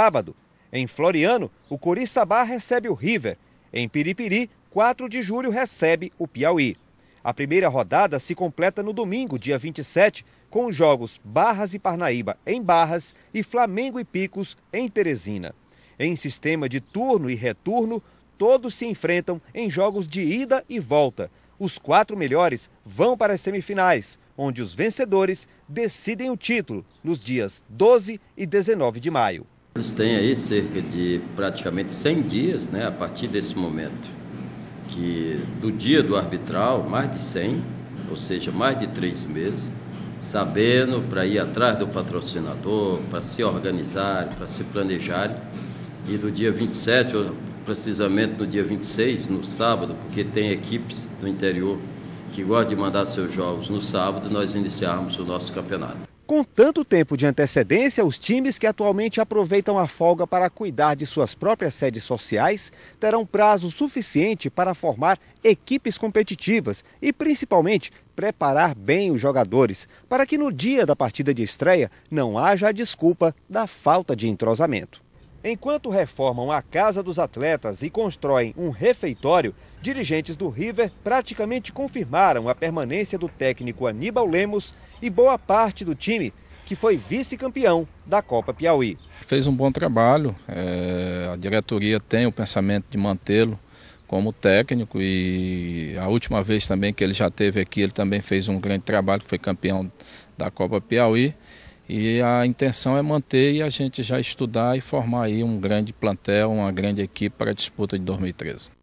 sábado. Em Floriano, o Coriçabá recebe o River. Em Piripiri, 4 de julho recebe o Piauí. A primeira rodada se completa no domingo, dia 27, com os jogos Barras e Parnaíba em Barras e Flamengo e Picos em Teresina. Em sistema de turno e retorno, todos se enfrentam em jogos de ida e volta. Os quatro melhores vão para as semifinais, onde os vencedores decidem o título nos dias 12 e 19 de maio. Eles têm aí cerca de praticamente 100 dias, né, a partir desse momento, que do dia do arbitral, mais de 100, ou seja, mais de três meses, sabendo para ir atrás do patrocinador, para se organizar, para se planejar. E do dia 27, precisamente no dia 26, no sábado, porque tem equipes do interior que gostam de mandar seus jogos no sábado, nós iniciarmos o nosso campeonato. Com tanto tempo de antecedência, os times que atualmente aproveitam a folga para cuidar de suas próprias sedes sociais terão prazo suficiente para formar equipes competitivas e, principalmente, preparar bem os jogadores, para que no dia da partida de estreia não haja a desculpa da falta de entrosamento. Enquanto reformam a casa dos atletas e constroem um refeitório, dirigentes do River praticamente confirmaram a permanência do técnico Aníbal Lemos e boa parte do time, que foi vice-campeão da Copa Piauí. Fez um bom trabalho, é, a diretoria tem o pensamento de mantê-lo como técnico e a última vez também que ele já teve aqui, ele também fez um grande trabalho, foi campeão da Copa Piauí. E a intenção é manter e a gente já estudar e formar aí um grande plantel, uma grande equipe para a disputa de 2013.